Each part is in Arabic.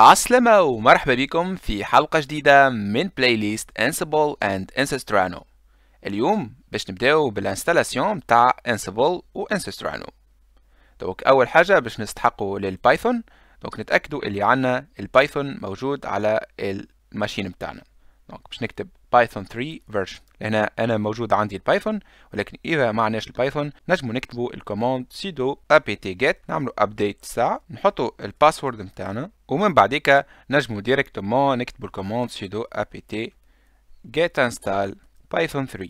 عسلامة ومرحبا بكم في حلقة جديدة من بلاي ليست Ansible اند انسسترانو اليوم باش نبداو بالانستالاسيون تاع Ansible و Ancestrano دوك أول حاجة باش نستحقو للبايثون دوك نتأكدو اللي عنا البايثون موجود على الماشين بتاعنا دوك باش نكتب بايثون 3 فيرجن هنا انا موجود عندي البايثون ولكن اذا ما عندناش البايثون نجمو نكتبو الكوموند سيدو apt get نعملو ابديت ساعة نحطو الباسورد نتاعنا ومن بعديك نجمو ديريكتومون نكتبو الكوموند سيدو apt get install بايثون 3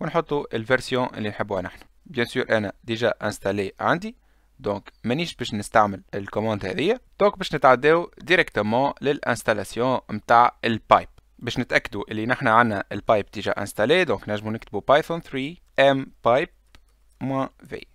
ونحطو الفيرسيون اللي نحبوها نحن بيان سور انا ديجا انستالي عندي دونك مانيش باش نستعمل الكوموند هذيا دونك باش نتعداو ديريكتومون للانستالاسيون نتاع البايب باش نتاكدوا اللي نحن عندنا البايب ديجا انستالي دونك نجمو نكتبو بايثون 3 ام بايب موان في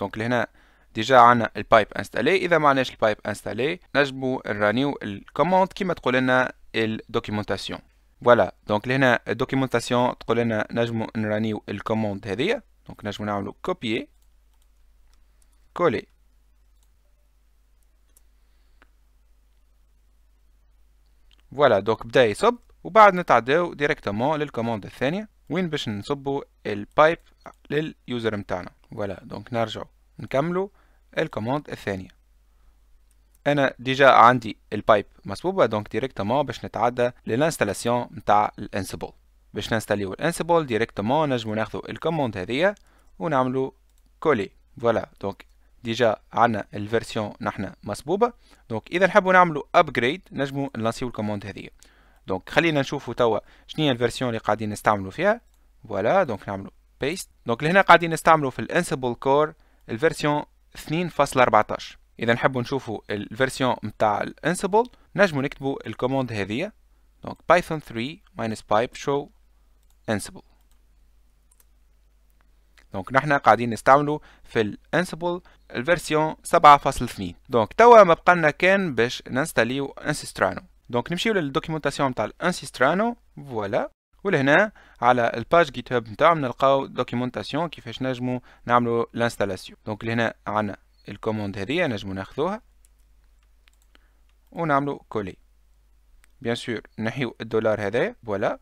دونك لهنا ديجا عنا البايب انستالي اذا ما عندناش البايب انستالي نجمو نرانيو الكوموند كيما تقول لنا الدوكيومونتاسيون فوالا دونك لهنا الدوكيومونتاسيون تقول لنا نجمو نرانيو الكوموند هذيا دونك نجمو نعملو كوبيي كولي فوالا دونك بدا يصب وبعد نتعداو ديريكتومون للكوموند الثانيه وين باش نصبوا البايب لليوزر نتاعنا فوالا دونك نرجعوا نكملوا الكوموند الثانيه انا ديجا عندي البايب مصبوبه دونك ديريكتومون باش نتعدى للانستالاسيون نتاع الانسبل باش نستاليو الانسبل ديريكتومون نجمو ناخذو الكوموند هذيا ونعملو كولي فوالا دونك ديجا عندنا الفيرسيون نحنا مسبوبه دونك اذا نحبو نعملو ابجريد نجمو نلانسيو الكوموند هذيا دونك خلينا نشوفو توا شنيا الفيرسيون اللي قاعدين نستعملو فيها فوالا دونك نعملو بيست دونك لهنا قاعدين نستعملو في الانسبل كور الفيرسيون اربعتاش اذا نحبو نشوفو الفيرسيون متاع الانسبل نجمو نكتبو الكوموند هذيا دونك بايثون ثري ماينس pipe show ansible دونك نحنا قاعدين نستعملو في الانسبل الفيرسيون 7.2 دونك توا ما بقالنا كان باش ننستاليو انسيسترانو دونك نمشيو للدوكيومونتاسيون تاع الانسسترانو فوالا ولهنا على الباج جيت هاب نتاعهم نلقاو دوكيومونتاسيون كيفاش نجمو نعملو لانستالاسيون دونك لهنا عندنا الكوموند هذيا نجمو ناخذوها ونعملو كولي بيان سور نحيو الدولار هذا فوالا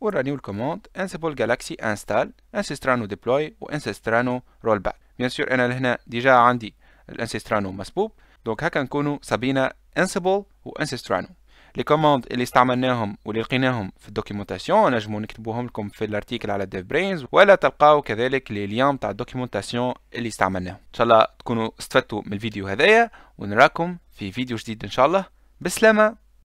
ورانيو الكوموند انسبل جالاكسي انستال انسسترانو ديبلوي وانسيسترانو رول باك بيان سور انا لهنا ديجا عندي الانسسترانو مسبوب دونك هكا نكونوا صابينا انسبل وانسيسترانو لي كوموند اللي استعملناهم واللي لقيناهم في الدوكيومونتاسيون نجمو نكتبوهم لكم في الارتيكل على ديف برينز ولا تلقاو كذلك لي ليام تاع الدوكيومونتاسيون اللي استعملناهم ان شاء الله تكونوا استفدتوا من الفيديو هذايا ونراكم في فيديو جديد ان شاء الله بسلامه